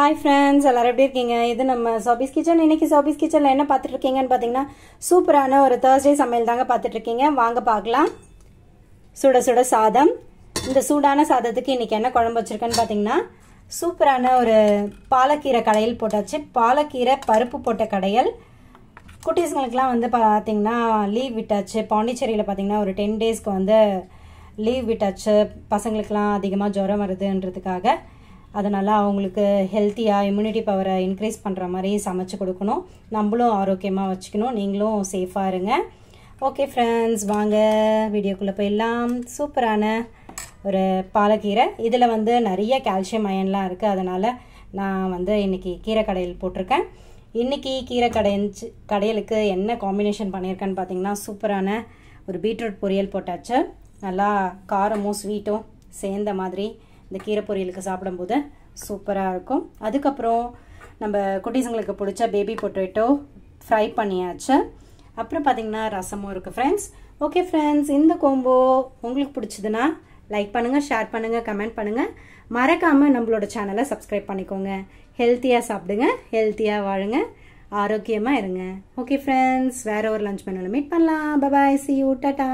hi friends எல்லாரும் எப்படி இருக்கீங்க இது நம்ம சாபிஸ் கிச்சன் இன்னைக்கு சாபிஸ் கிச்சனில் என்ன பார்த்துட்டு இருக்கீங்கன்னு பார்த்தீங்கன்னா சூப்பரான ஒரு தேர்ஸ்டே சமையல் தாங்க பார்த்துட்டு இருக்கீங்க வாங்க பார்க்கலாம் சுட சுட சாதம் இந்த சூடான சாதத்துக்கு இன்னைக்கு என்ன குழம்பு வச்சிருக்கேன்னு பார்த்தீங்கன்னா சூப்பரான ஒரு பாலக்கீரை கடையில் போட்டாச்சு பாலக்கீரை பருப்பு போட்ட கடையல் குட்டீஸுங்களுக்குலாம் வந்து பார்த்தீங்கன்னா லீவ் விட்டாச்சு பாண்டிச்சேரியில் பார்த்தீங்கன்னா ஒரு டென் டேஸ்க்கு வந்து லீவ் விட்டாச்சு பசங்களுக்கெலாம் அதிகமாக ஜுரம் வருதுன்றதுக்காக அதனால் அவங்களுக்கு ஹெல்த்தியாக இம்யூனிட்டி பவரை இன்க்ரீஸ் பண்ணுற மாதிரி சமைச்சு கொடுக்கணும் நம்மளும் ஆரோக்கியமாக வச்சுக்கணும் நீங்களும் சேஃபாக இருங்க ஓகே ஃப்ரெண்ட்ஸ் வாங்க வீடியோக்குள்ளே எல்லாம் சூப்பரான ஒரு பாலக்கீரை இதில் வந்து நிறைய கால்சியம் அயன்லாம் இருக்குது அதனால் நான் வந்து இன்றைக்கி கீரை கடையில் போட்டிருக்கேன் இன்றைக்கி கீரை கடைஞ்சு கடையலுக்கு என்ன காம்பினேஷன் பண்ணியிருக்கேன்னு பார்த்தீங்கன்னா சூப்பரான ஒரு பீட்ரூட் பொரியல் போட்டாச்சு நல்லா காரமும் ஸ்வீட்டும் சேர்ந்த மாதிரி இந்த கீரை பொரியலுக்கு சாப்பிடும்போது சூப்பராக இருக்கும் அதுக்கப்புறம் நம்ம குட்டீஸுங்களுக்கு பிடிச்ச பேபி பொட்டேட்டோ ஃப்ரை பண்ணியாச்சு அப்புறம் பார்த்தீங்கன்னா ரசமும் இருக்குது ஃப்ரெண்ட்ஸ் ஓகே ஃப்ரெண்ட்ஸ் இந்த கோம்போ உங்களுக்கு பிடிச்சதுன்னா லைக் பண்ணுங்கள் ஷேர் பண்ணுங்கள் கமெண்ட் பண்ணுங்கள் மறக்காமல் நம்மளோட சேனலை சப்ஸ்கிரைப் பண்ணிக்கோங்க ஹெல்த்தியாக சாப்பிடுங்க ஹெல்த்தியாக வாழுங்க ஆரோக்கியமாக இருங்க ஓகே ஃப்ரெண்ட்ஸ் வேறு ஒரு லஞ்ச் மெனுவில் மீட் பண்ணலாம் பபாய் சி யூ டாட்டா